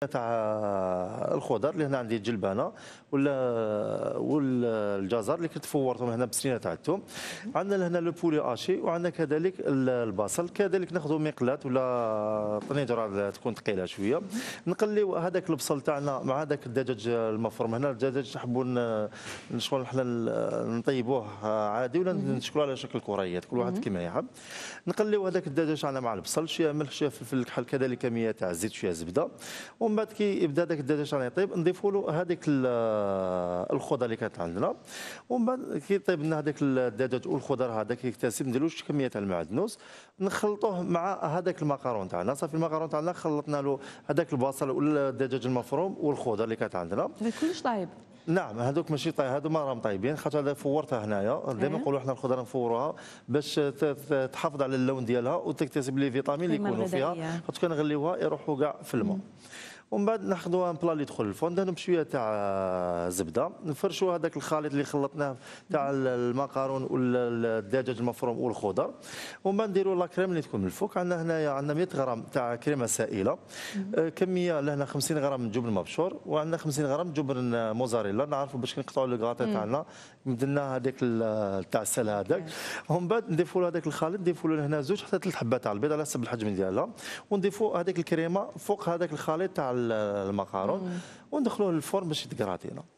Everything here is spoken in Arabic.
تاع الخضر اللي هنا عندي الجلبانه ولا والجزر اللي كنت فورتهم هنا بسنينه تاع الثوم عندنا هنا لو بولي اشي وعندنا كذلك البصل كذلك ناخذوا مقلات ولا طنجره تكون ثقيله شويه نقليو هذاك البصل تاعنا مع هذاك الدجاج المفروم هنا الدجاج نحبوا شغل حنا نطيبوه عادي ولا نشكلوه على شكل كريات كل واحد كما يحب نقليو هذاك الدجاج تاعنا مع البصل شويه ملح شويه فلفل الكحل كذلك كميه تاع الزيت شويه زبده ومن بعد كيبدا داك الدجاج راه يطيب نضيفوا له هذيك الخضر اللي كانت عندنا ومن بعد كيطيب لنا هذاك الدجاج والخضر هذا كيكتسب له كميه المعدنوس نخلطوه مع هذاك المكرون تاعنا صافي المكرون تاعنا خلطنا له هذاك البصل والدجاج المفروم والخضر اللي كانت عندنا كلش طايب نعم هذوك ماشي طايب هذو ما راهم طايبين خاطر هذا فورتها هنايا ديما أيوه. نقولوا احنا الخضره نفوروها باش تحافظ على اللون ديالها وتكتسب لي فيتامين اللي طيب، يكونوا فيها خاطر كنغليوها يروحوا كاع في الماء ومن بعد ناخذوا ان بلا اللي يدخل الفوندان بشويه تاع زبده نفرشوا هذاك الخليط اللي خلطناه تاع المقارون والدجاج المفروم والخضر ومن بعد نديروا لا كريم اللي تكون من الفوق عندنا هنايا عندنا 100 غرام تاع كريمه سائله آه، كميه لهنا 50 غرام من جبن مبشور وعندنا 50 غرام جبن موزاريلا نعرفوا باش نقطعوا لو تاعنا مدلنا هذاك تاع السل هذاك ومن بعد نضيفوا له هذاك الخليط نضيفوا له لهنا زوج حتى ثلاث حبات تاع البيض على حسب الحجم ديالها ونضيفوا هذيك الكريمه فوق هذاك الخليط تاع المقارون وندخلوه للفرن باش يتكراتينا